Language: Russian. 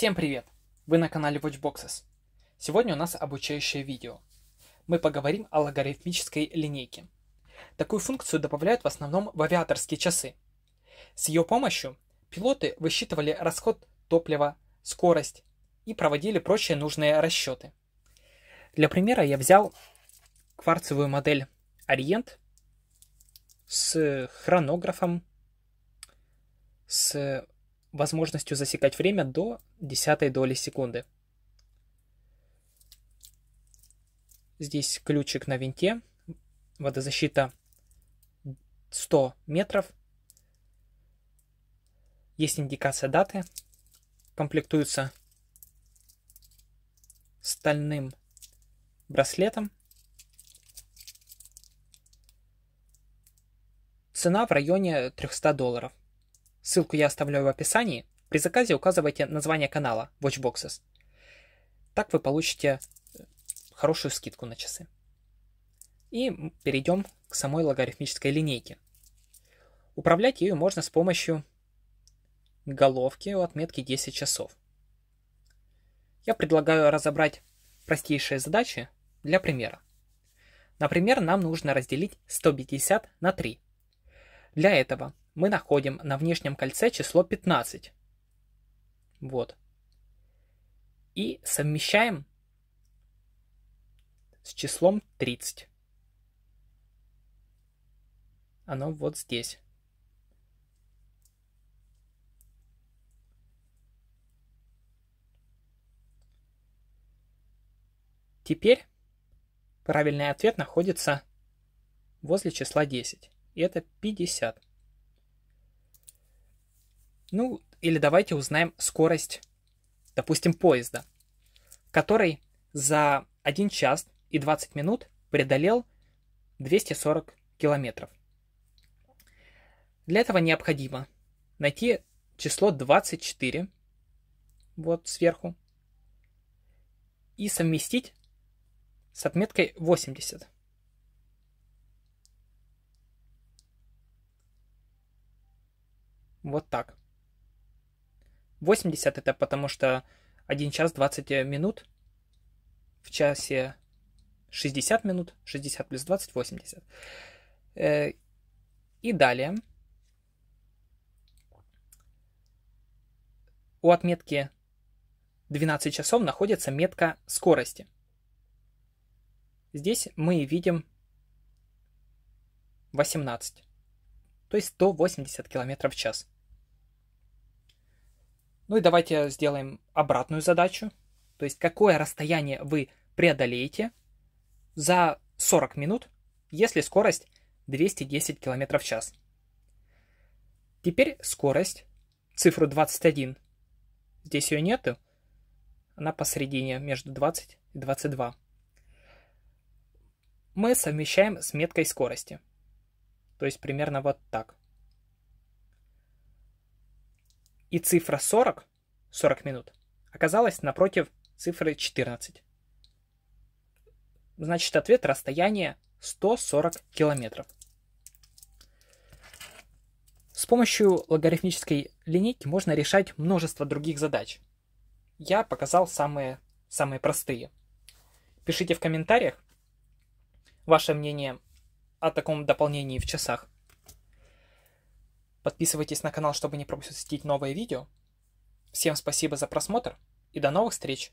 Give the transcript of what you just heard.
Всем привет! Вы на канале Watchboxes. Сегодня у нас обучающее видео. Мы поговорим о логарифмической линейке. Такую функцию добавляют в основном в авиаторские часы. С ее помощью пилоты высчитывали расход топлива, скорость и проводили прочие нужные расчеты. Для примера я взял кварцевую модель Ориент с хронографом, с возможностью засекать время до десятой доли секунды. Здесь ключик на винте, водозащита 100 метров. Есть индикация даты. Комплектуется стальным браслетом. Цена в районе 300 долларов. Ссылку я оставляю в описании. При заказе указывайте название канала Watchboxes. Так вы получите э, хорошую скидку на часы. И перейдем к самой логарифмической линейке. Управлять ее можно с помощью головки у отметки 10 часов. Я предлагаю разобрать простейшие задачи для примера. Например, нам нужно разделить 150 на 3. Для этого мы находим на внешнем кольце число 15. Вот. И совмещаем с числом 30. Оно вот здесь. Теперь правильный ответ находится возле числа 10. И это 50. Ну, или давайте узнаем скорость, допустим, поезда, который за 1 час и 20 минут преодолел 240 километров. Для этого необходимо найти число 24, вот сверху, и совместить с отметкой 80. Вот так. 80 это потому что 1 час 20 э, минут в часе 60 минут, 60 плюс 20, 80. Э, и далее. У отметки 12 часов находится метка скорости. Здесь мы видим 18, то есть 180 километров в час. Ну и давайте сделаем обратную задачу. То есть какое расстояние вы преодолеете за 40 минут, если скорость 210 км в час. Теперь скорость, цифру 21. Здесь ее нету. Она посередине, между 20 и 22. Мы совмещаем с меткой скорости. То есть примерно вот так. И цифра 40, 40 минут, оказалась напротив цифры 14. Значит, ответ расстояние 140 километров. С помощью логарифмической линейки можно решать множество других задач. Я показал самые, самые простые. Пишите в комментариях ваше мнение о таком дополнении в часах. Подписывайтесь на канал, чтобы не пропустить новые видео. Всем спасибо за просмотр и до новых встреч!